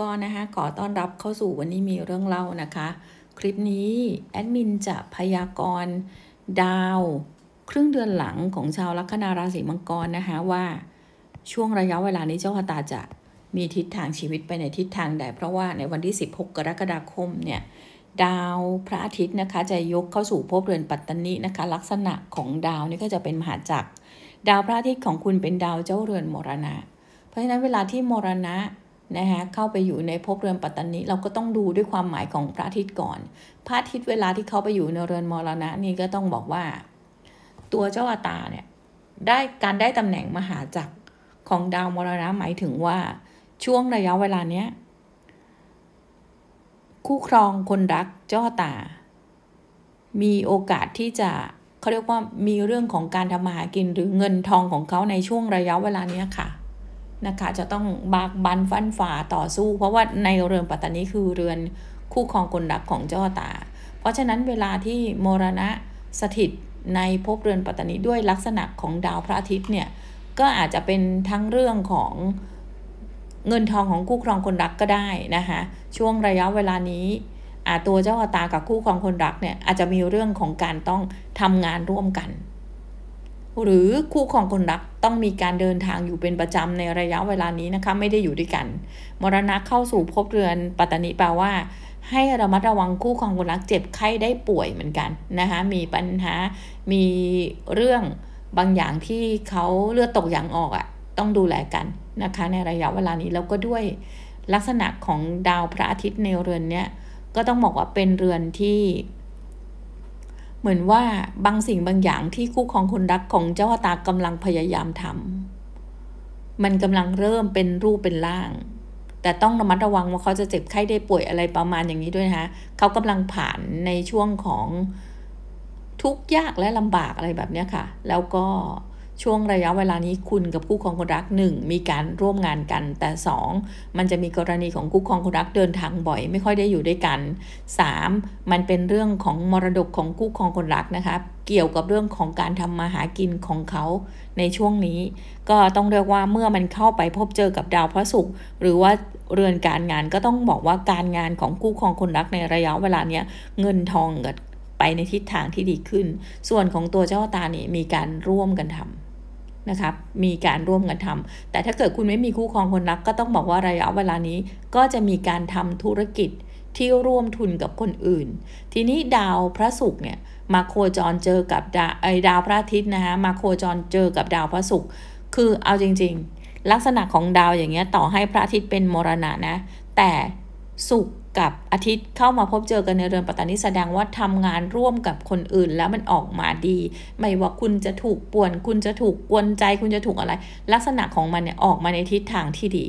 กรนะคะขอต้อนรับเข้าสู่วันนี้มีเรื่องเล่านะคะ คลิปนี้ แอดมินจะพยากรณ์ดาวครึ่งเดือนหลังของชาวลัคนาราศีมังกรนะคะว่า ช่วงระยะเวลานี้เจ้าชะตาจะมีทิศทางชีวิตไปในทิศทางใดเพราะว่าในวันที่ 16 กรกฎาคมเนี่ยดาวพระอาทิตย์นะคะจะยกเข้าสู่ภพเรือนปัตตนีนะคะลักษณะของดาวนี่ก็จะเป็นมหาจักรดาวพระอาทิตย์ของคุณเป็นดาวเจ้าเรือนมรณะ เพราะฉะนั้นเวลาที่มรณะนะคะเข้าไปอยู่ในภพเรือนปัตตานิเราก็ต้องดูด้วยความหมายของพระอาทิตย์ก่อน พระอาทิตย์เวลาที่เข้าไปอยู่ในเรือนมรณะนี่ก็ต้องบอกว่า ตัวเจ้าอาตาเนี่ยได้การได้ตำแหน่งมหาจักรของดาวมรณะหมายถึงว่า ช่วงระยะเวลาเนี้ยคู่ครองคนรักเจ้าตา มีโอกาสที่จะเขาเรียกว่ามีเรื่องของการทำมาหากินหรือเงินทองของเขาในช่วงระยะเวลาเนี้ยค่ะนะคะจะต้องบากบันฟันฝ่าต่อสู้ เพราะว่าในเรือนปัตตานีคือเรือนคู่ครองคนรักของเจ้าตา เพราะฉะนั้นเวลาที่มรณะสถิตในภพเรือนปัตตานีด้วยลักษณะของดาวพระอาทิตย์เนี่ยก็อาจจะเป็นทั้งเรื่องของเงินทองของคู่ครองคนรักก็ได้นะคะช่วงระยะเวลานี้ตัวเจ้าตา กับคู่ครองคนรักเนี่ยอาจจะมีเรื่องของการต้องทำงานร่วมกันหรือคู่ของคนรักต้องมีการเดินทางอยู่เป็นประจำในระยะเวลานี้นะคะไม่ได้อยู่ด้วยกันมรณะเข้าสู่ภพเรือนปัตตานิแปลว่า ให้ระมัดระวังคู่ของคนรักเจ็บไข้ได้ป่วยเหมือนกันนะคะมีปัญหามีเรื่องบางอย่างที่เขาเลือดตกอย่างออกอะ่ะต้องดูแลกันนะคะ ในระยะเวลานี้แล้วก็ด้วยลักษณะของดาวพระอาทิตย์ในเรือนเนี้ยก็ต้องบอกว่าเป็นเรือนที่เหมือนว่าบางสิ่งบางอย่างที่คู่ของคน รัก ของเจ้าตากำลังพยายามทำมันกำลังเริ่มเป็นรูปเป็นร่าง แต่ต้องระมัดระวังว่าเขาจะเจ็บ ไข้ได้ป่วยอะไรประมาณอย่างนี้ด้วยนะคะ เขากำลังผ่านในช่วงของทุกยากและลำบากอะไรแบบนี้ค่ะ แล้วก็ช่วงระยะเวลานี้คุณกับคู่ครองคนรัก 1. มีการร่วมงานกัน แต่ 2. มันจะมีกรณีของคู่ครองคนรักเดินทางบ่อยไม่ค่อยได้อยู่ด้วยกัน 3. มันเป็นเรื่องของมรดกของคู่ครองคนรักนะคะเกี่ยวกับเรื่องของการทำมาหากินของเขาในช่วงนี้ ก็ต้องเรียกว่าเมื่อมันเข้าไปพบเจอกับดาวพระศุกร์หรือว่าเรือนการงานก็ต้องบอกว่าการงานของคู่ครองคนรักในระยะเวลาเนี้ยเงินทองเกิดไปในทิศทางที่ดีขึ้น ส่วนของตัวเจ้าตานี่มีการร่วมกันทำนะครับมีการร่วมกันทำ แต่ถ้าเกิดคุณไม่มีคู่ครองคนรักก็ต้องบอกว่าระยะเวลานี้ก็จะมีการทำธุรกิจที่ร่วมทุนกับคนอื่น ทีนี้ดาวพระศุกร์เนี่ยมาโคจรเจอกับดาวไอดาวพระอาทิตย์นะคะมาโคจรเจอกับดาวพระศุกร์ คือเอาจริงๆ ลักษณะของดาวอย่างเงี้ยต่อให้พระอาทิตย์เป็นมรณะนะแต่ศุกร์กับอาทิตย์เข้ามาพบเจอกันในเรือนปัตตานีแสดงว่าทำงานร่วมกับคนอื่นแล้วมันออกมาดี ไม่ว่าคุณจะถูกป่วนคุณจะถูกกวนใจ คุณจะถูกอะไร ลักษณะของมันเนี่ย ออกมาในทิศทางที่ดี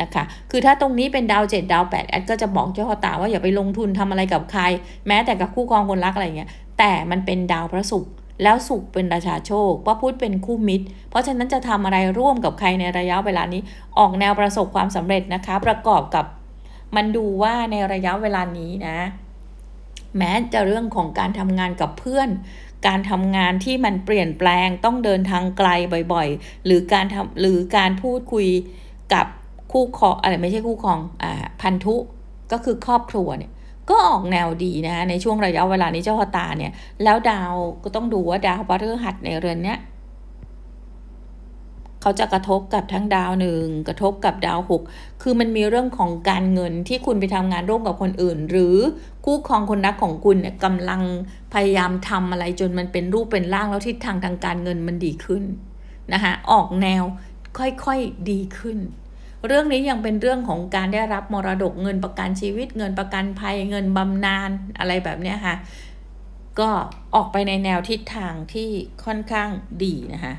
นะคะคือถ้าตรงนี้เป็นดาวเจ็ดดาวแปดแอดก็จะบอกเจ้าตาว่าอย่าไปลงทุนทำอะไรกับใคร แม้แต่กับคู่ครองคนรักอะไรเงี้ยแต่มันเป็นดาวพระศุกร์แล้วสุขเป็นราชาโชคพระพุธเป็นคู่มิตร เพราะฉะนั้นจะทำอะไรร่วมกับใครในระยะเวลานี้ ออกแนวประสบความสำเร็จนะคะประกอบกับมันดูว่าในระยะเวลานี้นะ แม้จะเรื่องของการทำงานกับเพื่อน การทำงานที่มันเปลี่ยนแปลงต้องเดินทางไกลบ่อย ๆ หรือการทำหรือการพูดคุยกับคู่ครองอะไรไม่ใช่คู่ครองอ่า พันธุก็คือครอบครัวเนี่ย ก็ออกแนวดีนะะในช่วงระยะเวลานี้เจ้าพตาเนี่ยแล้วดาวก็ต้องดูว่าดาวพฤหัสในเรือนเนี้ยเขาจะกระทบกับทั้งดาวหนึ่งกระทบกับดาวหกคือมันมีเรื่องของการเงินที่คุณไปทำงานร่วมกับคนอื่น หรือคู่ครองคนรักของคุณเนี่ยกำลังพยายามทำอะไรจนมันเป็นรูปเป็นร่างแล้วทิศทางทางการเงินมันดีขึ้นนะคะออกแนวค่อยๆดีขึ้น เรื่องนี้ยังเป็นเรื่องของการได้รับมรดกเงินประกันชีวิตเงินประกันภัยเงินบำนาญอะไรแบบนี้ค่ะก็ออกไปในแนวทิศทางที่ค่อนข้างดีนะคะ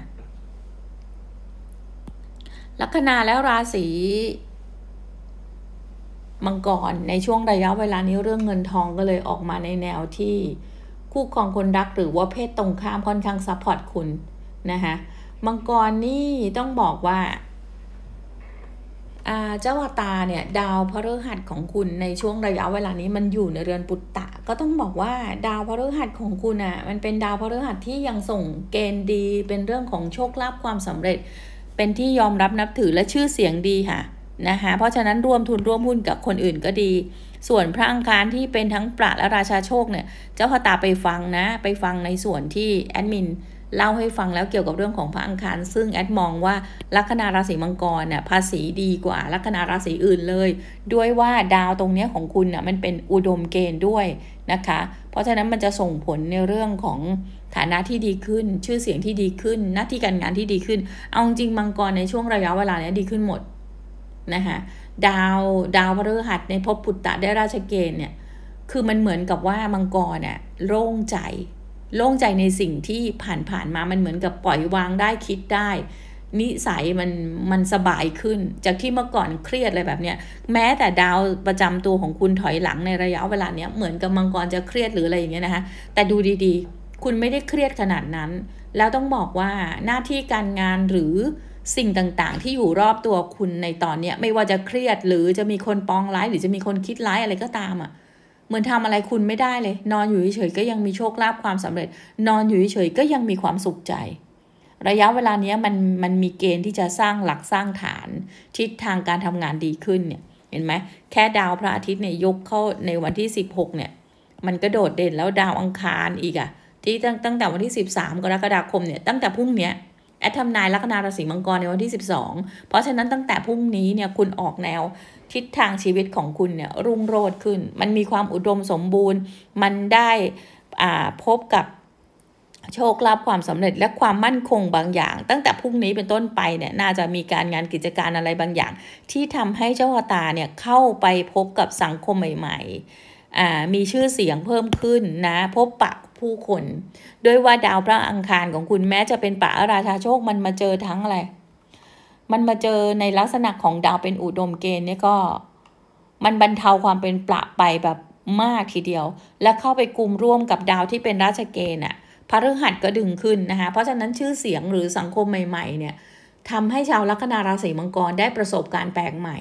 ลัคนาแล้วราศีมังกรในช่วงระยะเวลานี้เรื่องเงินทองก็เลยออกมาในแนวที่คู่ครองคนรักหรือว่าเพศตรงข้ามค่อนข้างซัพพอร์ตคุณนะคะมังกรนี่ต้องบอกว่าเจ้าวตา เนี่ย ดาวพฤหัสของคุณในช่วงระยะเวลานี้มันอยู่ในเรือนปุตตะ ก็ต้องบอกว่าดาวพฤหัสของคุณอะ่ะมันเป็นดาวพฤหัสที่ยังส่งเกณฑ์ดีเป็นเรื่องของโชคลาภความสำเร็จเป็นที่ยอมรับนับถือและชื่อเสียงดีค่ะนะคะเพราะฉะนั้นร่วมทุนร่วมหุ้นกับคนอื่นก็ดี ส่วนพระอังคารที่เป็นทั้งปราและราชาโชคเนี่ยเจ้าพตาไปฟังนะไปฟังในส่วนที่แอดมินเล่าให้ฟังแล้วเกี่ยวกับเรื่องของพระอังคาร ซึ่งแอดมองว่าลัคนาราศีมังกรเนี่ยภาษีดีกว่าลัคนาราศีอื่นเลย ด้วยว่าดาวตรงนี้ของคุณน่ยมันเป็นอุดมเกณฑ์ด้วยนะคะเพราะฉะนั้นมันจะส่งผลในเรื่องของฐานะที่ดีขึ้นชื่อเสียงที่ดีขึ้นหน้าที่การงานที่ดีขึ้น เอาจริงมังกรในช่วงระยะเวลานี้ดีขึ้นหมดนะคะดาวดาวพฤหัสในภพปุตตะได้ราชเกณฑ์เนี่ยคือมันเหมือนกับว่ามังกรเนี่ยโล่งใจโล่งใจในสิ่งที่ผ่านผ่านมามันเหมือนกับปล่อยวางได้คิดได้ นิสัยมันมันสบายขึ้น จากที่เมื่อก่อนเครียดอะไรแบบเนี้ยแม้แต่ดาวประจำตัวของคุณถอยหลังในระยะเวลาเนี้ยเหมือนกับมังกรจะเครียดหรืออะไรอย่างเงี้ยนะคะแต่ดูดี ๆคุณไม่ได้เครียดขนาดนั้น แล้วต้องบอกว่าหน้าที่การงานหรือสิ่งต่าง ๆ ที่อยู่รอบตัวคุณในตอนนี้ ไม่ว่าจะเครียดหรือจะมีคนปองร้ายหรือจะมีคนคิดร้ายอะไรก็ตามอะ่ะ เหมือนทำอะไรคุณไม่ได้เลย นอนอยู่เฉยๆก็ยังมีโชคลาภความสำเร็จ นอนอยู่เฉยๆก็ยังมีความสุขใจ ระยะเวลาเนี้ยมันมันมีเกณฑ์ที่จะสร้างหลักสร้างฐานทิศทางการทำงานดีขึ้นเนี่ย เห็นไหม แค่ดาวพระอาทิตย์เนี่ยยกเข้าในวันที่ 16 เนี่ย มันก็โดดเด่นแล้วดาวอังคารอีกอะ่ะที่ตั้งแต่วันที่13กรกฎาคมเนี่ยตั้งแต่พรุ่งนี้แอดทำนายลัคนาราศีมังกรในวันที่12เพราะฉะนั้นตั้งแต่พรุ่งนี้เนี่ยคุณออกแนวทิศทางชีวิตของคุณเนี่ยรุ่งโรจน์ขึ้น มันมีความอุดมสมบูรณ์ มันได้อ่าพบกับโชคลาภความสำเร็จและความมั่นคงบางอย่าง ตั้งแต่พรุ่งนี้เป็นต้นไปเนี่ยน่าจะมีการงานกิจการอะไรบางอย่าง ที่ทำให้เจ้าตาเนี่ยเข้าไปพบกับสังคมใหม่ๆมีชื่อเสียงเพิ่มขึ้นนะพบปะผู้คนด้วยว่าดาวพระอังคารของคุณแม้จะเป็นป่าราชา โชคมันมาเจอทั้ง อะไร มันมาเจอในลักษณะของดาวเป็นอุดมเกณฑ์เนี่ย ก็มันบรรเทาความเป็นปละไปแบบมากทีเดียว และ เข้าไปกลุ่มร่วมกับดาวที่เป็นราชเกณฑ์อะพระฤหัส ก็ดึงขึ้นนะคะ เพราะฉะนั้นชื่อเสียงหรือสังคมใหม่ ๆเนี่ยทำให้ชาวลัคนาราศีมังกรได้ประสบการณ์แปลกใหม่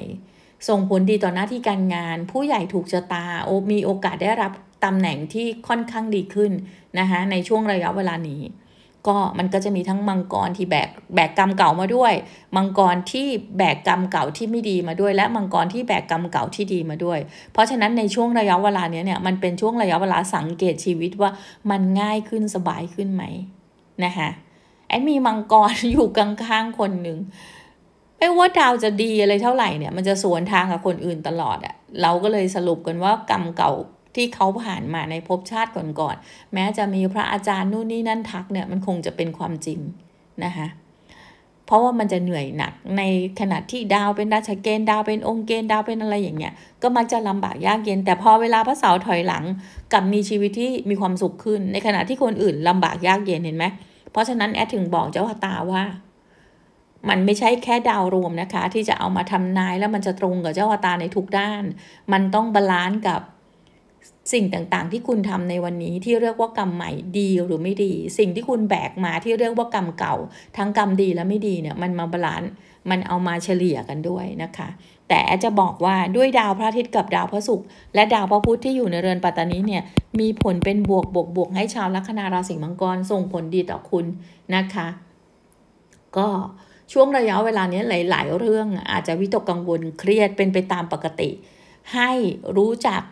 ส่งผลดีต่อหน้าที่การงาน ผู้ใหญ่ถูกชะตาโอมีโอกาสได้รับตำแหน่งที่ค่อนข้างดีขึ้นนะคะในช่วงระยะเวลานี้ ก็มันก็จะมีทั้งมังกรที่แบกแบกกรรมเก่ามาด้วยมังกรที่แบกกรรมเก่าที่ไม่ดีมาด้วย และมังกรที่แบกกรรมเก่าที่ดีมาด้วย เพราะฉะนั้นในช่วงระยะเวลาเนี้ยเนี่ยมันเป็นช่วงระยะเวลาสังเกตชีวิตว่ามันง่ายขึ้นสบายขึ้นไหมนะคะแอดมีมังกรอยู่กลางๆคนหนึ่งไม่ว่าดาวจะดีอะไรเท่าไหร่เนี่ยมันจะสวนทางกับคนอื่นตลอดอะเราก็เลยสรุปกันว่ากรรมเก่าที่เขาผ่านมาในภพชาติก่อนๆ แม้จะมีพระอาจารย์นู่นนี่นั่นทักเนี่ย มันคงจะเป็นความจริงนะคะ เพราะว่ามันจะเหนื่อยหนักในขณะที่ดาวเป็นราชเกณฑ์ดาว เป็นองค์เกณฑ์ดาวเป็นอะไรอย่างเงี้ย ก็มักจะลำบากยากเย็น แต่พอเวลาพระเสาถอยหลังกับมีชีวิตที่มีความสุขขึ้น ในขณะที่คนอื่นลำบากยากเย็น เห็นไหม เพราะฉะนั้นแอดถึงบอกเจ้าตาว่า มันไม่ใช่แค่ดาวรวมนะคะ ที่จะเอามาทำนายแล้วมันจะตรงกับเจ้าตาในทุกด้าน มันต้องบาลานซ์กับสิ่งต่างๆ ที่คุณทำในวันนี้ที่เรียกว่ากรรมใหม่ ดีหรือไม่ดี สิ่งที่คุณแบกมาที่เรียกว่ากรรมเก่า ทั้งกรรมดีและไม่ดีเนี่ยมันมาบาลานซ์มันเอามาเฉลี่ยกันด้วยนะคะ แต่จะบอกว่าด้วยดาวพระอาทิตย์กับดาวพระศุกร์และดาวพระพุธที่อยู่ในเรือนปัตตานีเนี่ยมีผลเป็นบวกบวกบวกให้ชาวลัคนาราศีมังกรส่งผลดีต่อคุณนะคะ ก็ช่วงระยะเวลานี้หลาย ๆ เรื่องอาจจะวิตกกังวลเครียดเป็นไปตามปกติ ให้รู้จัก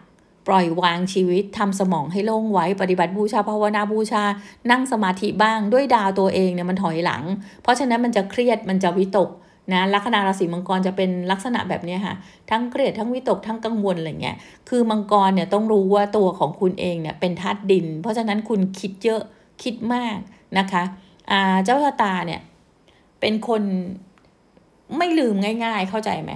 ปล่อยวางชีวิตทำสมองให้โล่งไว้ปฏิบัติบูชาภาวนาบูชา นั่งสมาธิบ้างด้วยดาวตัวเองเนี่ยมันถอยหลัง เพราะฉะนั้นมันจะเครียดมันจะวิตกนะลัคนาราศีมังกรจะเป็นลักษณะแบบนี้ค่ะทั้งเครียดทั้งวิตกทั้งกังวลอะไรเงี้ยคือ มังกรเนี่ยต้องรู้ว่าตัวของคุณเองเนี่ย เป็นธาตุดิน เพราะฉะนั้นคุณคิดเยอะคิดมากนะคะอาเจ้าชะตาเนี่ยเป็นคนไม่ลืมง่ายๆ เข้าใจไหม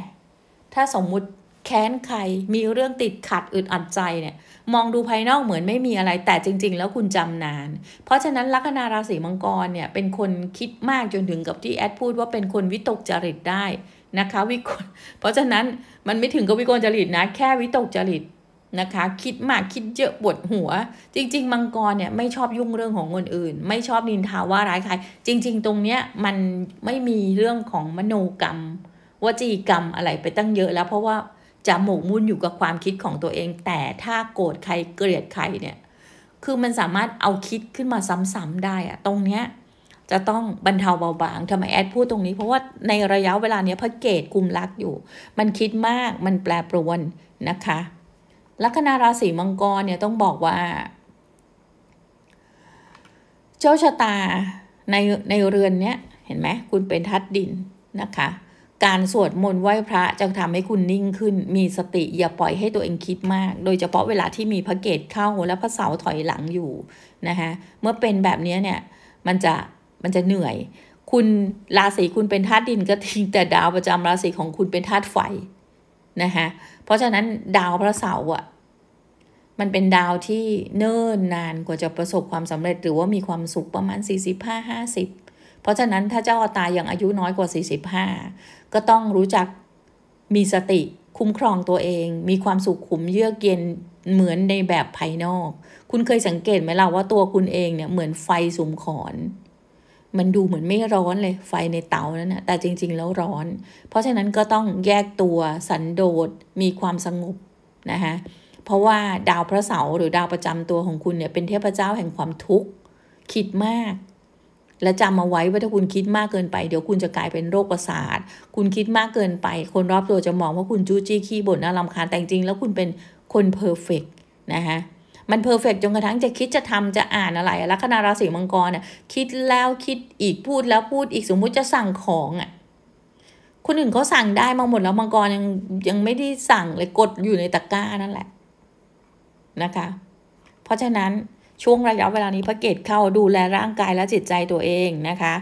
ถ้าสมมุติแค้นใครมีเรื่องติดขัดอึดอัดใจเนี่ยมองดูภายนอกเหมือนไม่มีอะไร แต่จริงๆ แล้วคุณจำนาน เพราะฉะนั้นลัคนาราศีมังกรเนี่ยเป็นคนคิดมากจนถึงกับที่แอดพูดว่าเป็นคนวิตกจริตได้นะคะวิกลเพราะฉะนั้นมันไม่ถึงกับวิกลจริตนะแค่วิตกจริตนะคะคิดมากคิดเยอะปวดหัว จริงๆมังกรเนี่ยไม่ชอบยุ่งเรื่องของคนอื่น ไม่ชอบนินทาว่าร้ายใคร จริงๆตรงเนี้ยมันไม่มีเรื่องของมโนกรรมวจีกรรมอะไรไปตั้งเยอะแล้วเพราะว่าจะหมกมุ่นอยู่กับความคิดของตัวเอง แต่ถ้าโกรธใครเกลียดใครเนี่ยคือมันสามารถเอาคิดขึ้นมาซ้ำๆได้อะตรงเนี้ยจะต้องบรรเทาเบาบางทำไมแอดพูดตรงนี้เพราะว่าในระยะเวลาเนี้ยพระเกตกุมรักอยู่ มันคิดมากมันแปรปรวนนะคะ ลัคนาราศีมังกรเนี่ยต้องบอกว่า เจ้าชะตาในในเรือนเนี้ยเห็นไหมคุณเป็นทัดดินนะคะการสวดมนต์ไหว้พระจะทำให้คุณนิ่งขึ้น มีสติอย่าปล่อยให้ตัวเองคิดมาก โดยเฉพาะเวลาที่มีพระเกตเข้าและพระเสาถอยหลังอยู่นะคะเมื่อเป็นแบบนี้เนี่ยมันจะมันจะเหนื่อย คุณราศีคุณเป็นธาตุดินก็ทิ้งแต่ดาวประจำราศีของคุณเป็นธาตุไฟนะคะเพราะฉะนั้นดาวพระเสาร์อ่ะมันเป็นดาวที่เนิ่นนานกว่าจะประสบความสำเร็จหรือว่ามีความสุขประมาณ45-50เพราะฉะนั้นถ้าเจ้าอตายอย่างอายุน้อยกว่า45ก็ต้องรู้จักมีสติคุ้มครองตัวเอง มีความสุขขุมเยือกเย็นเหมือนในแบบภายนอก คุณเคยสังเกตไหมล่ะว่าตัวคุณเองเนี่ยเหมือนไฟสุมขอน มันดูเหมือนไม่ร้อนเลยไฟในเตานั้นนะแต่จริงๆแล้วร้อน เพราะฉะนั้นก็ต้องแยกตัวสันโดษมีความสงบนะคะเพราะว่าดาวพระเสาร์หรือดาวประจำตัวของคุณเนี่ยเป็นเทพเจ้าแห่งความทุกข์คิดมากและจำมาไว้ว่าถ้าคุณคิดมากเกินไป เดี๋ยวคุณจะกลายเป็นโรคประสาทคุณคิดมากเกินไป คนรอบตัวจะมองว่าคุณจู้จี้ขี้บ่นน่ารำคาญแต่จริงแล้วคุณเป็นคนเพอร์เฟกนะคะมันเพอร์เฟกจนกระทั่งจะคิดจะทำจะอ่านอะไรลัคนาราศีมังกรเนี่ยคิดแล้วคิดอีกพูดแล้วพูดอีกสมมุติจะสั่งของอ่ะคนอื่นเขาสั่งได้มาหมดแล้วมังกรยังยังไม่ได้สั่งเลยกดอยู่ในตะกร้านั่นแหละนะคะ เพราะฉะนั้นช่วงระยะเวลานี้พระเกตเข้าดูแลร่างกายและจิตใจตัวเองนะคะ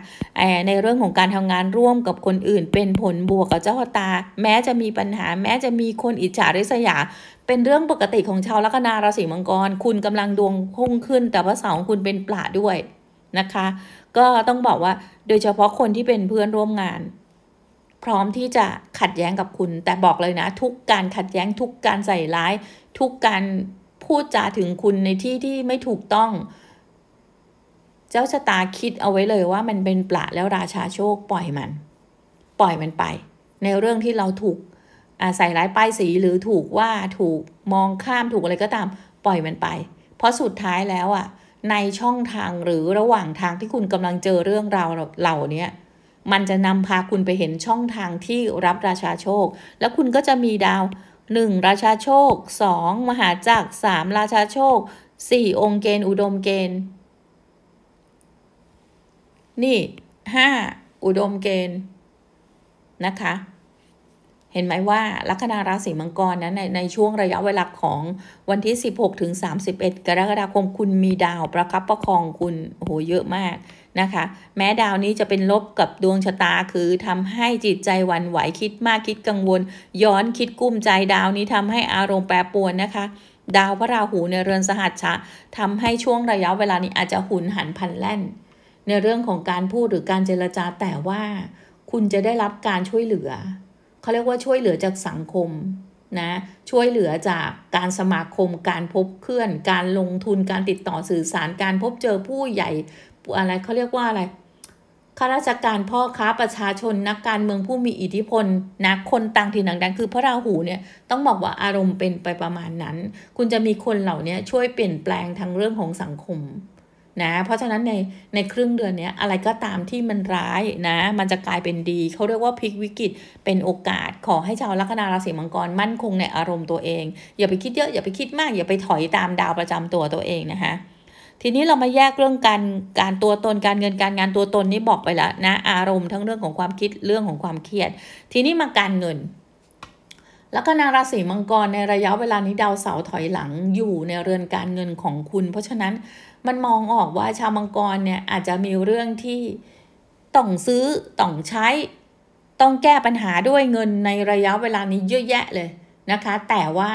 ในเรื่องของการทำงานร่วมกับคนอื่นเป็นผลบวกกับเจ้าตา แม้จะมีปัญหา แม้จะมีคนอิจฉาริษยาเป็นเรื่องปกติของชาวลัคนาราศีมังกร คุณกำลังดวงพุ่งขึ้น แต่พระเสาของคุณเป็นปลาด้วยนะคะ ก็ต้องบอกว่าโดยเฉพาะคนที่เป็นเพื่อนร่วมงาน พร้อมที่จะขัดแย้งกับคุณ แต่บอกเลยนะ ทุกการขัดแย้งทุกการใส่ร้ายทุกการพูดจาถึงคุณในที่ที่ไม่ถูกต้อง เจ้าชะตาคิดเอาไว้เลยว่ามันเป็นปลาแล้วราชาโชคปล่อยมัน ปล่อยมันไป ในเรื่องที่เราถูกอาศัยร้ายป้ายสีหรือถูกว่าถูกมองข้ามถูกอะไรก็ตามปล่อยมันไป เพราะสุดท้ายแล้วอ่ะในช่องทางหรือระหว่างทางที่คุณกำลังเจอเรื่องราวเหล่านี้มันจะนำพาคุณไปเห็นช่องทางที่รับราชาโชค แล้วคุณก็จะมีดาว 1. ราชาโชค 2. มหาจักร 3. ราชาโชค 4. องค์เกณฑ์อุดมเกณฑ์ นี่ห้าอุดมเกณฑ์นะคะ เห็นไหมว่าลัคนาราศีมังกรนะในในช่วงระยะเวลาของวันที่ 16 ถึง 31 กรกฎาคมคุณมีดาวประคับประคองคุณโหเยอะมากนะคะแม้ดาวนี้จะเป็นลบกับดวงชะตาคือทำให้จิตใจวันไหวคิดมากคิดกังวล ย้อนคิดกุ้มใจดาวนี้ทำให้อารมณ์แปรปรวนนะคะ ดาวพระราหูในเรือนสหัสชะทำให้ช่วงระยะเวลานี้อาจจะหุนหันพันแล่น ในเรื่องของการพูดหรือการเจรจาแต่ว่า คุณจะได้รับการช่วยเหลือ เขาเรียกว่าช่วยเหลือจากสังคมนะช่วยเหลือจากการสมาคมการพบเพื่อน การลงทุนการติดต่อสื่อสาร การพบเจอผู้ใหญ่อะไรเขาเรียกว่าอะไรข้าราชการพ่อค้าประชาชนนักการเมืองผู้มีอิทธิพลนะคนต่างถิ่นต่างแดนคือพระราหูเนี่ยต้องบอกว่าอารมณ์เป็นไปประมาณนั้น คุณจะมีคนเหล่านี้ช่วยเปลี่ยนแปลงทางเรื่องของสังคมนะเพราะฉะนั้นในในครึ่งเดือนนี้อะไรก็ตามที่มันร้ายนะ มันจะกลายเป็นดีเขาเรียกว่าพลิกวิกฤตเป็นโอกาสขอให้ชาวลัคนาราศีมังกรมั่นคงในอารมณ์ตัวเอง อย่าไปคิดเยอะอย่าไปคิดมาก อย่าไปถอยตามดาวประจำตัวตัวเองนะคะทีนี้เรามาแยกเรื่องการการตัวตนการเงินการงานตัวตนนี่บอกไปแล้วนะ อารมณ์ทั้งเรื่องของความคิดเรื่องของความเครียดทีนี้มาการเงิน แล้วก็นางราศีมังกรในระยะเวลานี้ดาวเสาร์ถอยหลังอยู่ในเรือนการเงินของคุณ เพราะฉะนั้นมันมองออกว่าชาวมังกรเนี่ยอาจจะมีเรื่องที่ต้องซื้อต้องใช้ ต้องแก้ปัญหาด้วยเงินในระยะเวลานี้เยอะแยะเลยนะคะ แต่ว่า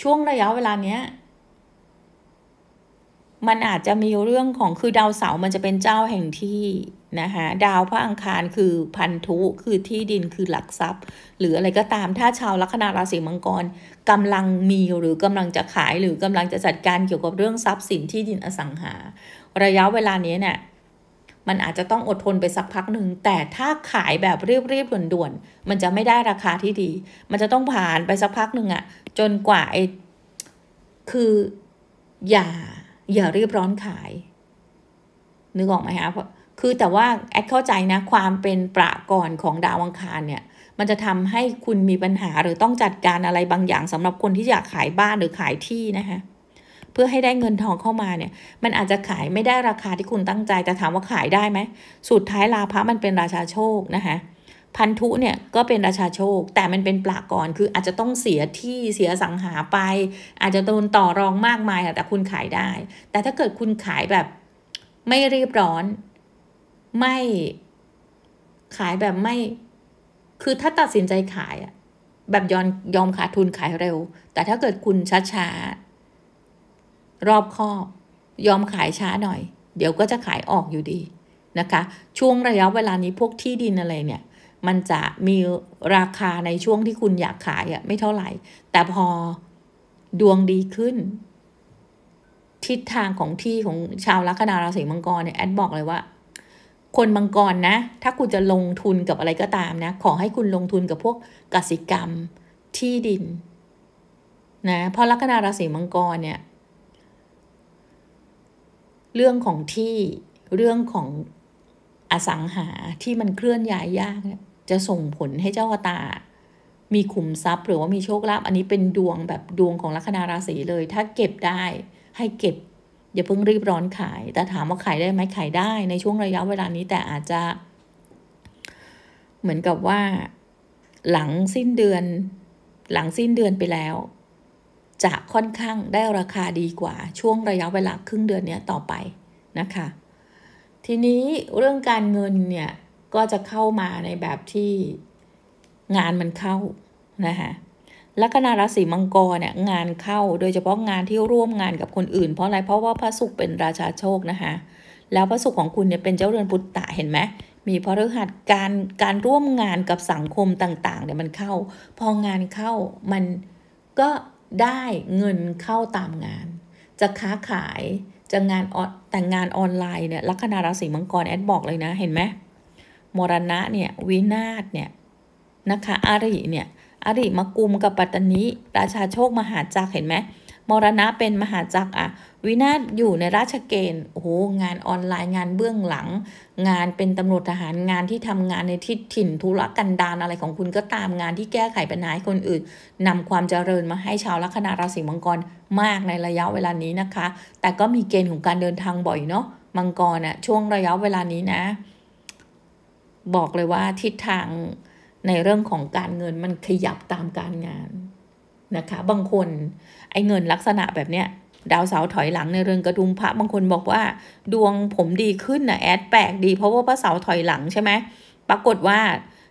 ช่วงระยะเวลาเนี้ยมันอาจจะมีเรื่องของคือดาวเสาร์มันจะเป็นเจ้าแห่งที่นะคะดาวพระอังคารคือพันธุคือที่ดินคือหลักทรัพย์ หรืออะไรก็ตาม ถ้าชาวลัคนาราศีมังกร กำลังมีหรือกำลังจะขายหรือกำลังจะจัดการเกี่ยวกับเรื่องทรัพย์สินที่ดินอสังหา ระยะเวลานี้เนี่ยมันอาจจะต้องอดทนไปสักพักหนึ่งแต่ถ้าขายแบบรีบๆด่วนๆมันจะไม่ได้ราคาที่ดี มันจะต้องผ่านไปสักพักหนึ่งอะจนกว่าไอ้คืออย่าอย่ารีบร้อนขายนึกออกไหมคะคือแต่ว่าแอดเข้าใจนะ ความเป็นประกนของดาวอังคารเนี่ย มันจะทำให้คุณมีปัญหาหรือต้องจัดการอะไรบางอย่างสำหรับคนที่อยากขายบ้านหรือขายที่นะคะเพื่อให้ได้เงินทองเข้ามาเนี่ย มันอาจจะขายไม่ได้ราคาที่คุณตั้งใจแต่ถามว่าขายได้ไหมสุดท้ายลาระมันเป็นราชาโชคนะคะพันธุเนี่ยก็เป็นราชาโชค แต่มันเป็นปลากรคืออาจจะต้องเสียที่เสียสังหาไป อาจจะโดนต่อรองมากมายแต่คุณขายได้ แต่ถ้าเกิดคุณขายแบบ ไม่รีบร้อน ไม่ ขายแบบไม่ คือถ้าตัดสินใจขายอะแบบยอมยอมขาดทุนขายเร็ว แต่ถ้าเกิดคุณช้าช้า รอบคอบยอมขายช้าหน่อย เดี๋ยวก็จะขายออกอยู่ดีนะคะ ช่วงระยะเวลานี้พวกที่ดินอะไรเนี่ยมันจะมีราคาในช่วงที่คุณอยากขายอะไม่เท่าไหร่ แต่พอดวงดีขึ้น ทิศทางของที่ของชาวลัคนาราศีมังกร เนี่ยแอดบอกเลยว่า คนมังกรนะ ถ้าคุณจะลงทุนกับอะไรก็ตามนะขอให้คุณลงทุนกับพวกกสิกรรมที่ดินนะเพราะลัคนาราศีมังกรเนี่ย เรื่องของที่เรื่องของอสังหาที่มันเคลื่อนย้ายยากเนี่ยจะส่งผลให้เจ้าตา มีขุมทรัพย์หรือว่ามีโชคลาภอันนี้เป็นดวงแบบดวงของลัคนาราศีเลย ถ้าเก็บได้ให้เก็บ อย่าเพิ่งรีบร้อนขาย แต่ถามว่าขายได้ไหมขายได้ในช่วงระยะเวลานี้ แต่อาจจะ เหมือนกับว่า หลังสิ้นเดือน หลังสิ้นเดือนไปแล้วจะค่อนข้างได้ราคาดีกว่าช่วงระยะเวลาครึ่งเดือนนี้ต่อไปนะคะ ทีนี้เรื่องการเงินเนี่ยก็จะเข้ามาในแบบที่งานมันเข้านะคะลัคนาราศีมังกรเนี่ยงานเข้า โดยเฉพาะงานที่ร่วมงานกับคนอื่น เพราะอะไร เพราะว่าพระศุกร์เป็นราชาโชคนะคะแล้วพระศุกร์ของคุณเนี่ยเป็นเจ้าเรือนบุตตะเห็นไหมมีพฤหัสการการร่วมงานกับสังคมต่างๆเนี่ยมันเข้า พองานเข้ามันก็ได้เงินเข้าตามงาน จะค้าขายจะงานออนแต่งงานออนไลน์เนี่ยลัคนาราศีมังกรแอดบอก เลยนะเห็นไหมมรณะเนี่ยวินาศเนี่ยนะคะอาริเนี่ยอาริมากุมกับปัตตนิราชาโชคมหาจักเห็นไหมมรณะเป็นมหาจักอะวินาศอยู่ในราชเกณฑ์โอ้โหงานออนไลน์งานเบื้องหลัง งานเป็น ตำรวจทหารงานที่ทำงานในที่ถิ่นธุรกันดารอะไรของคุณก็ตามงานที่แก้ไขปัญหาให้คนอื่นนำความเจริญมาให้ชาวลัคนาราศีมังกรมากในระยะเวลานี้นะคะ แต่ก็มีเกณฑ์ของการเดินทางบ่อยเนาะมังกรอะช่วงระยะเวลานี้นะบอกเลยว่าทิศทางในเรื่องของการเงินมันขยับตามการงานนะคะ บางคนไอ้เงินลักษณะแบบเนี้ยดาวเสาถอยหลังในเรือนกระดุมพระ บางคนบอกว่าดวงผมดีขึ้นนะแอดแปลกดี เพราะว่าพระเสาถอยหลังใช่ไหมปรากฏว่า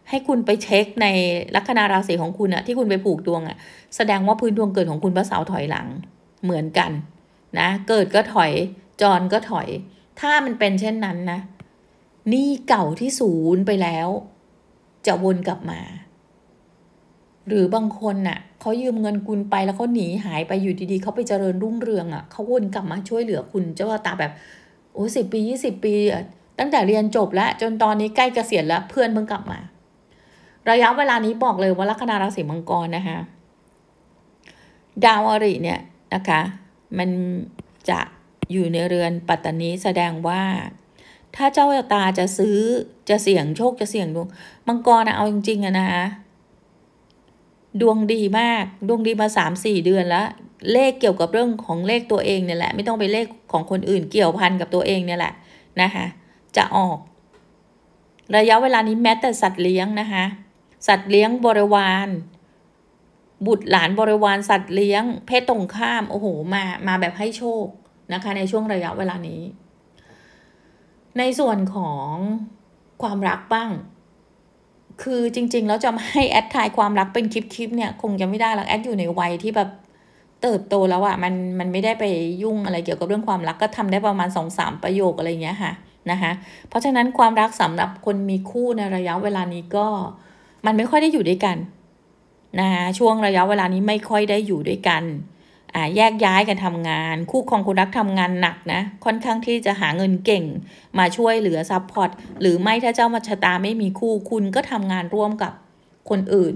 ให้คุณไปเช็คในลัคนาราศีของคุณอะที่คุณไปผูกดวงอะแสดงว่าพื้นดวงเกิดของคุณพระเสาถอยหลังเหมือนกัน นะ เกิดก็ถอยจรก็ถอย ถ้ามันเป็นเช่นนั้นนะหนี้เก่าที่ศูนย์ไปแล้ว จะวนกลับมา หรือบางคนน่ะเขายืมเงินคุณไปแล้วเขาหนีหายไปอยู่ดีๆเขาไปเจริญรุ่งเรืองอะ่ะเขาวนกลับมาช่วยเหลือคุณเจ้าตาแบบโอ้สิบปียี่สิบปี ตั้งแต่เรียนจบแล้วจนตอนนี้ใกล้เกษียณแล้ว เพื่อนเพิ่งกลับมา ระยะเวลานี้บอกเลยว่า ลัคนาราศีมังกรนะคะ ดาวอริเนี่ยนะคะ มันจะอยู่ในเรือนปัตตานีแสดงว่าถ้าเจ้าตาจะซื้อจะเสี่ยงโชคจะเสี่ยงดวงมังกรนะเอาจริงๆอะนะะดวงดีมากดวงดีมาสามสี่เดือนแล้วเลขเกี่ยวกับเรื่องของเลขตัวเองเนี่ยแหละไม่ต้องไปเลขของคนอื่นเกี่ยวพันกับตัวเองเนี่ยแหละนะคะ จะออก ระยะเวลานี้ แม้แต่สัตว์เลี้ยงนะคะ สัตว์เลี้ยงบริวารบุตรหลานบริวารสัตว์เลี้ยงเพศตรงข้าม โอ้โห มามาแบบให้โชคนะคะ ในช่วงระยะเวลานี้ในส่วนของความรักบ้าง คือจริงๆแล้วจะให้แอดทายความรักเป็นคลิปๆเนี่ย คงจะไม่ได้แล้วแอดอยู่ในวัยที่แบบเติบโตแล้วอะมันมันไม่ได้ไปยุ่งอะไรเกี่ยวกับเรื่องความรักก็ทำได้ประมาณสองสามประโยคอะไรเงี้ยค่ะนะคะเพราะฉะนั้นความรักสำหรับคนมีคู่ในระยะเวลานี้ก็มันไม่ค่อยได้อยู่ด้วยกัน นะคะช่วงระยะเวลานี้ไม่ค่อยได้อยู่ด้วยกันแยกย้ายกันทำงานคู่ครองคุณรักทำงานหนักนะค่อนข้างที่จะหาเงินเก่งมาช่วยเหลือซัพพอร์ตหรือไม่ถ้าเจ้ามาชะตาไม่มีคู่คุณก็ทำงานร่วมกับคนอื่น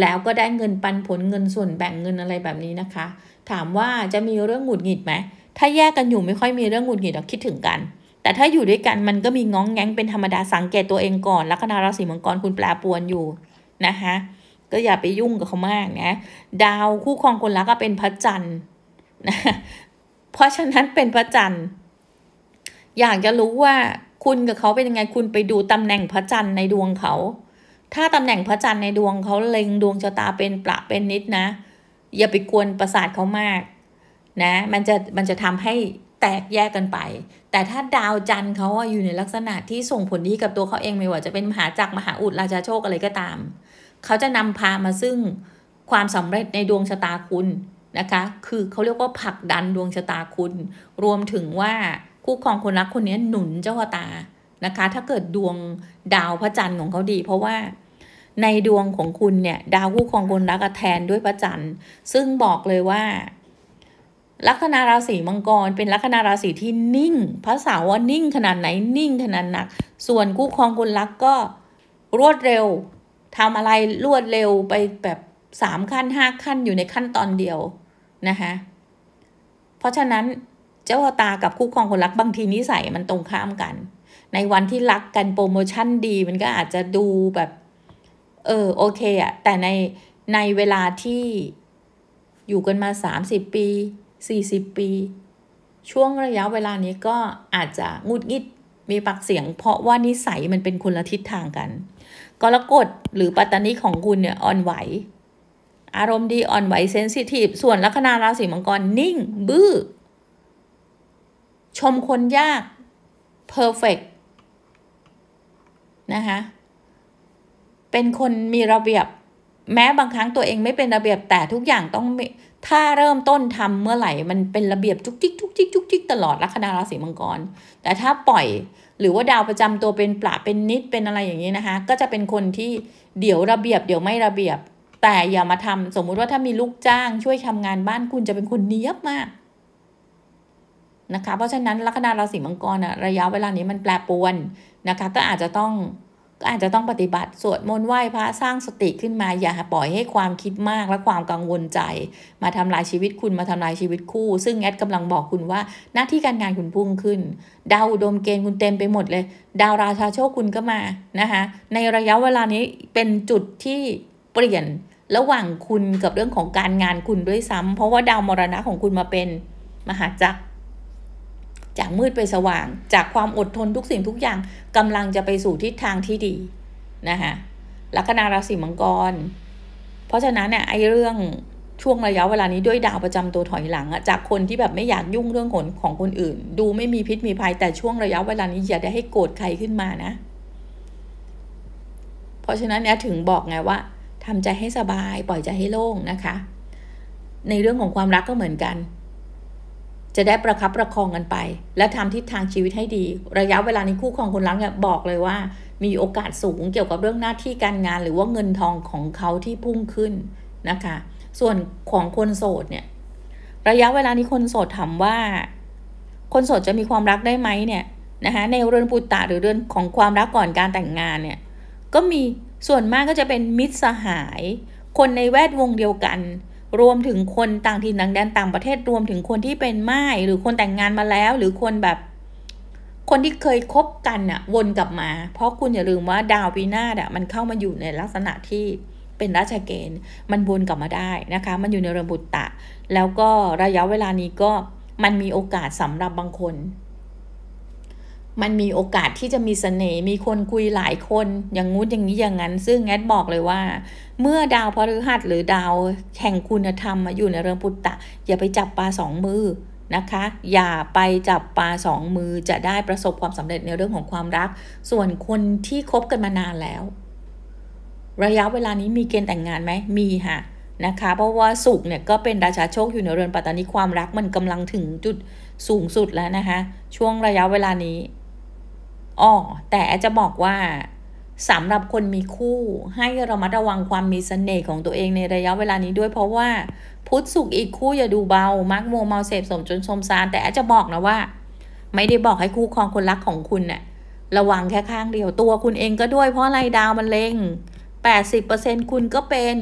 แล้วก็ได้เงินปันผลเงินส่วนแบ่งเงินอะไรแบบนี้นะคะ ถามว่าจะมีเรื่องหงุดหงิดไหมถ้าแยกกันอยู่ไม่ค่อยมีเรื่องหงุดหงิดหรอกคิดถึงกัน แต่ถ้าอยู่ด้วยกันมันก็มีง้องแง้งเป็นธรรมดาสังเกตตัวเองก่อนลัคนาราศีมังกรคุณแปลปวนอยู่นะคะก็อย่าไปยุ่งกับเขามากนะ ดาวคู่ครองคนรักก็เป็นพระจันทร์นะเพราะฉะนั้นเป็นพระจันทร์ อยากจะรู้ว่าคุณกับเขาเป็นยังไงคุณไปดูตำแหน่งพระจันทร์ในดวงเขา ถ้าตำแหน่งพระจันทร์ในดวงเขาเล็งดวงชะตาเป็นประเป็นนิดนะ อย่าไปกวนประสาทเขามากนะมันจะมันจะทำให้แตกแยกกันไป แต่ถ้าดาวจันทร์เขาอยู่ในลักษณะที่ส่งผลดีกับตัวเขาเองไม่ว่าจะเป็นมหาจักรมหาอุดราชาโชคอะไรก็ตามเขาจะนำพามาซึ่งความสำเร็จในดวงชะตาคุณนะคะ คือเขาเรียกว่าผลักดันดวงชะตาคุณ รวมถึงว่าคู่ครองคนรักคนนี้หนุนเจ้าตา นะคะ ถ้าเกิดดวงดาวพระจันทร์ของเขาดี เพราะว่าในดวงของคุณเนี่ยดาวคู่ครองคนรักแทนด้วยพระจันทร์ ซึ่งบอกเลยว่า ลัคนาราศีมังกรเป็นลัคนาราศีที่นิ่งพระเสาว่านิ่งขนาดไหน นิ่งขนาดหนัก ส่วนคู่ครองคนรักก็รวดเร็วทำอะไรรวดเร็วไปแบบสามขั้นห้าขั้นอยู่ในขั้นตอนเดียว นะคะเพราะฉะนั้นเจ้าตากับคู่ครองคนรักบางทีนิสัย มันตรงข้ามกัน ในวันที่รักกันโปรโมชั่นดีมันก็อาจจะดูแบบ เออโอเคอะแต่ในในเวลาที่อยู่กันมาสามสิบปีสี่สิบปี ช่วงระยะเวลานี้ก็อาจจะงุดงิดมีปากเสียงเพราะว่านิสัยมันเป็นคนละทิศทางกันกรกฎหรือปัตตานีของคุณเนี่ยอ่อนไหว อารมณ์ดีอ่อนไหวเซนซิทีฟส่วนลัคนาราศีมังกรนิ่งบื้อชมคนยากเพอร์เฟกนะคะเป็นคนมีระเบียบแม้บางครั้งตัวเองไม่เป็นระเบียบแต่ทุกอย่างต้องถ้าเริ่มต้นทำเมื่อไหร่มันเป็นระเบียบจุกจิกจุกจิกจุกจิกตลอดลัคนาราศีมังกร แต่ถ้าปล่อย หรือว่าดาวประจำตัวเป็นปลาเป็นนิดเป็นอะไรอย่างนี้นะคะ ก็จะเป็นคนที่เดี๋ยวระเบียบเดี๋ยวไม่ระเบียบ แต่อย่ามาทำ สมมุติว่าถ้ามีลูกจ้างช่วยทำงานบ้านคุณจะเป็นคนเนี้ยบมากนะคะ เพราะฉะนั้นลัคนาราศีมังกรอะระยะเวลานี้มันแปรปรวนนะคะก็อาจจะต้องก็อาจจะต้องปฏิบัติ สวดมนต์ไหว้ พระสร้างสติขึ้นมาอย่าปล่อยให้ความคิดมากและความกังวลใจ มาทำลายชีวิตคุณมาทำลายชีวิตคู่ ซึ่งแอดกำลังบอกคุณว่า หน้าที่การงานคุณพุ่งขึ้น ดาวอุดมเกณฑ์คุณเต็มไปหมดเลย ดาวราชาโชคคุณก็มานะคะในระยะเวลานี้เป็นจุดที่เปลี่ยนระหว่างคุณกับเรื่องของการงานคุณด้วยซ้ำเพราะว่าดาวมรณะของคุณมาเป็น มหาจักรจากมืดไปสว่างจากความอดทนทุกสิ่งทุกอย่างกำลังจะไปสู่ทิศทางที่ดีนะคะลัคนาราศีมังกร เพราะฉะนั้นเนี่ยไอ้เรื่องช่วงระยะเวลานี้ด้วยดาวประจำตัวถอยหลังอะจากคนที่แบบไม่อยากยุ่งเรื่องขนของคนอื่น ดูไม่มีพิษมีภัยแต่ช่วงระยะเวลานี้ อย่าได้ให้โกรธใครขึ้นมานะเพราะฉะนั้นเนี่ยถึงบอกไงว่า ทำใจให้สบายปล่อยใจให้โล่งนะคะ ในเรื่องของความรักก็เหมือนกันจะได้ประคับประคองกันไปและทำทิศทางชีวิตให้ดี ระยะเวลาในคู่ครองคนรักเนี่ยบอกเลยว่า มีโอกาสสูงเกี่ยวกับเรื่องหน้าที่การงาน หรือว่าเงินทองของเขาที่พุ่งขึ้นนะคะส่วนของคนโสดเนี่ยระยะเวลานี้คนโสดถามว่า คนโสดจะมีความรักได้ไหมเนี่ยนะคะในเรือนปุตตะหรือเรือนของความรักก่อนการแต่งงานเนี่ยก็มีส่วนมากก็จะเป็นมิตรสหายคนในแวดวงเดียวกันรวมถึงคนต่างถิ่นต่างแดนต่างประเทศรวมถึงคนที่เป็นม่ายหรือคนแต่งงานมาแล้ว หรือคนแบบ คนที่เคยคบกันอะวนกลับมา เพราะคุณอย่าลืมว่าดาววีนาาอะมันเข้ามาอยู่ในลักษณะที่เป็นราชเกณฑ์ มันวนกลับมาได้นะคะมันอยู่ในเรือบุตตะ แล้วก็ระยะเวลานี้ก็มันมีโอกาสสำหรับบางคนมันมีโอกาสที่จะมีสเสน่ห์ มีคนคุยหลายคน อย่างงู้นอย่างนี้ อย่างนั้น ซึ่งแอดบอกเลยว่า เมื่อดาวพฤหัสหรือดาวแห่งคุณธรรมมาอยู่ในเรือนปุตตะ อย่าไปจับปลาสองมือนะคะ อย่าไปจับปลาสองมือจะได้ประสบความสำเร็จในเรื่องของความรัก ส่วนคนที่คบกันมานานแล้ว ระยะเวลานี้มีเกณฑ์แต่งงานไหมมีค่ะนะคะ เพราะว่าสุขเนี่ยก็เป็นราชาโชคอยู่ในเรือนปัตตานีความรักมันกำลังถึงจุดสูงสุดแล้วนะคะ ช่วงระยะเวลานี้อ๋อแต่จะบอกว่าสำหรับคนมีคู่ให้เรามาระวังความมีสเสน่ห์ของตัวเองในระยะเวลานี้ด้วยเพราะว่า พุทธสุขอีกคู่อย่าดูเบา มักโมเมาเสพสมจนสมซานแต่จะบอกนะว่า ไม่ได้บอกให้คู่ครองคนรักของคุณน่ะ ระวังแค่ข้างเดียวตัวคุณเองก็ด้วยเพราะอะไรดาวมันเล็ง80%คุณก็เป็น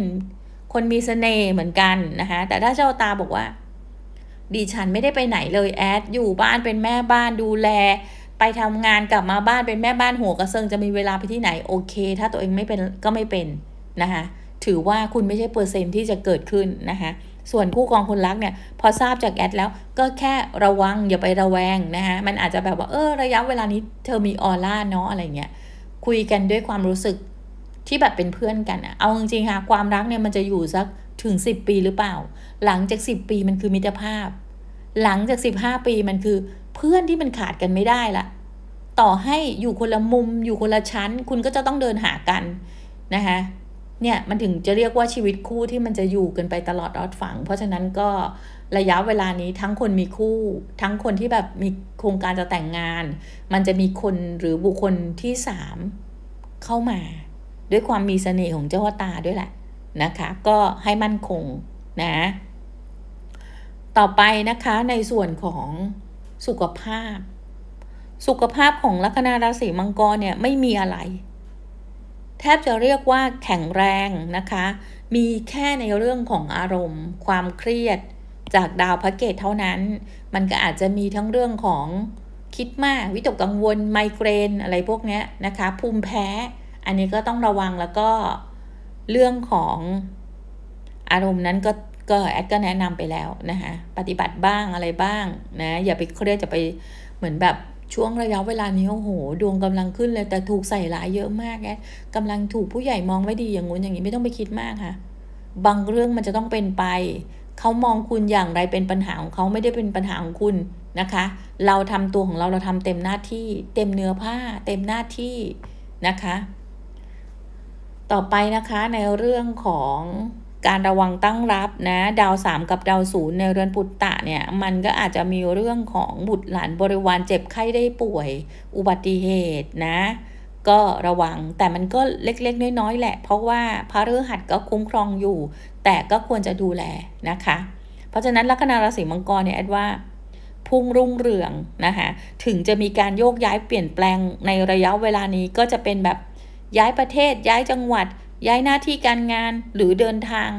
คนมีสเสน่ห์เหมือนกันนะคะแต่ถ้าเจ้าตาบอกว่าดีฉันไม่ได้ไปไหนเลยแอดอยู่บ้านเป็นแม่บ้านดูแลไปทำงานกลับมาบ้านเป็นแม่บ้านหัวกระเซิงจะมีเวลาไปที่ไหน โอเคถ้าตัวเองไม่เป็นก็ไม่เป็นนะคะถือว่าคุณไม่ใช่เปอร์เซ็นที่จะเกิดขึ้นนะคะส่วนคู่กองคนรักเนี่ยพอทราบจากแอดแล้ว ก็แค่ระวังอย่าไประแวงนะคะมันอาจจะแบบว่าเออระยะเวลานี้เธอมีออร่าเนาะอะไรเงี้ยคุยกันด้วยความรู้สึกที่แบบเป็นเพื่อนกันอะเอาจริงๆค่ะความรักเนี่ยมันจะอยู่สักถึง10ปีหรือเปล่า หลังจาก10ปีมันคือมิตรภาพ หลังจาก15ปีมันคือเพื่อนที่มันขาดกันไม่ได้ละต่อให้อยู่คนละมุมอยู่คนละชั้น คุณก็จะต้องเดินหากัน นะคะเนี่ยมันถึงจะเรียกว่าชีวิตคู่ที่มันจะอยู่กันไปตลอดรอดฝังเพราะฉะนั้นก็ระยะเวลานี้ทั้งคนมีคู่ ทั้งคนที่แบบมีโครงการจะแต่งงาน มันจะมีคนหรือบุคคลที่สามเข้ามา ด้วยความมีสเสน่ห์ของเจ้าตาด้วยแหละนะคะ ก็ให้มั่นคง นะ ต่อไปนะคะในส่วนของสุขภาพ สุขภาพของลัคนาราศีมังกรเนี่ยไม่มีอะไร แทบจะเรียกว่าแข็งแรงนะคะ มีแค่ในเรื่องของอารมณ์ ความเครียดจากดาวพระเกตเท่านั้นมันก็อาจจะมีทั้งเรื่องของคิดมาก วิตกกังวลไมเกรนอะไรพวกนี้นะคะ ภูมิแพ้อันนี้ก็ต้องระวังแล้วก็เรื่องของอารมณ์นั้นก็ก็แอดก็แนะนำไปแล้วนะคะปฏิบัติบ้างอะไรบ้างนะอย่าไปเครียดจะไปเหมือนแบบช่วงระยะเวลานี้โอ้โหดวงกำลังขึ้นเลยแต่ถูกใส่ร้ายเยอะมากแอดกำลังถูกผู้ใหญ่มองไม่ดีอย่างงู้นอย่างนี้ไม่ต้องไปคิดมากค่ะบางเรื่องมันจะต้องเป็นไป เขามองคุณอย่างไรเป็นปัญหาของเขาไม่ได้เป็นปัญหาของคุณนะคะ เราทำตัวของเราเราทำเต็มหน้าที่เต็มเนื้อผ้า เต็มหน้าที่นะคะ ต่อไปนะคะในเรื่องของการระวังตั้งรับนะดาวสามกับดาวศูนย์ในเรือนปุตตะเนี่ย มันก็อาจจะมีเรื่องของบุตรหลานบริวารเจ็บไข้ได้ป่วยอุบัติเหตุนะ ก็ระวังแต่มันก็เล็ก ๆ น้อย ๆ แหละ เพราะว่าพระฤหัส ก็คุ้มครองอยู่ แต่ก็ควรจะดูแลนะคะ เพราะฉะนั้น ลัคนาราศีมังกรเนี่ยแอดว่า พุ่งรุ่งเรืองนะคะถึงจะมีการโยกย้ายเปลี่ยนแปลงในระยะเวลานี้ก็จะเป็นแบบย้ายประเทศย้ายจังหวัดย้ายหน้าที่การงานหรือเดินทาง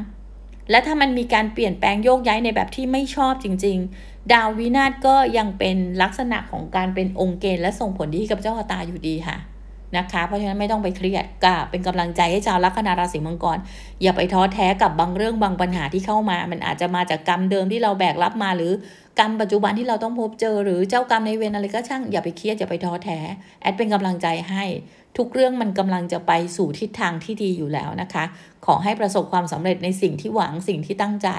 และถ้ามันมีการเปลี่ยนแปลงโยกย้ายในแบบที่ไม่ชอบจริงๆ ดาววินาศก็ยังเป็นลักษณะของการเป็นองค์เกณฑ์และส่งผลดี กับเจ้าตาอยู่ดีค่ะนะคะเพราะฉะนั้นไม่ต้องไปเครียดก็เป็นกำลังใจให้ชาวลัคนาราศีมังกรอย่าไปท้อแท้กับบางเรื่องบางปัญหาที่เข้ามา มันอาจจะมาจากกรรมเดิมที่เราแบกรับมาหรือกรรมปัจจุบันที่เราต้องพบเจอหรือเจ้ากรรมในเวรอะไรก็ช่างอย่าไปเครียดอย่าไปท้อแท้แอดเป็นกำลังใจให้ ทุกเรื่องมันกำลังจะไปสู่ทิศทางที่ดีอยู่แล้วนะคะ ขอให้ประสบความสำเร็จในสิ่งที่หวังสิ่งที่ตั้งใจ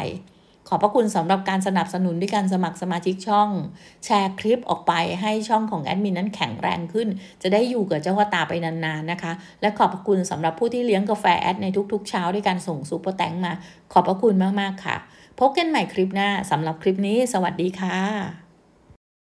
ขอบพระคุณสำหรับการสนับสนุนด้วยการสมัครสมาชิกช่อง แชร์คลิปออกไปให้ช่องของแอดมินนั้นแข็งแรงขึ้น จะได้อยู่กับเจ้าวตาไปนานๆนะคะ และขอบพระคุณสำหรับผู้ที่เลี้ยงกาแฟแอดในทุก ๆเช้าด้วยการส่งซูเปอร์แตงมา ขอบพระคุณมากๆค่ะพบกันใหม่คลิปหน้า สำหรับคลิปนี้ สวัสดีค่ะ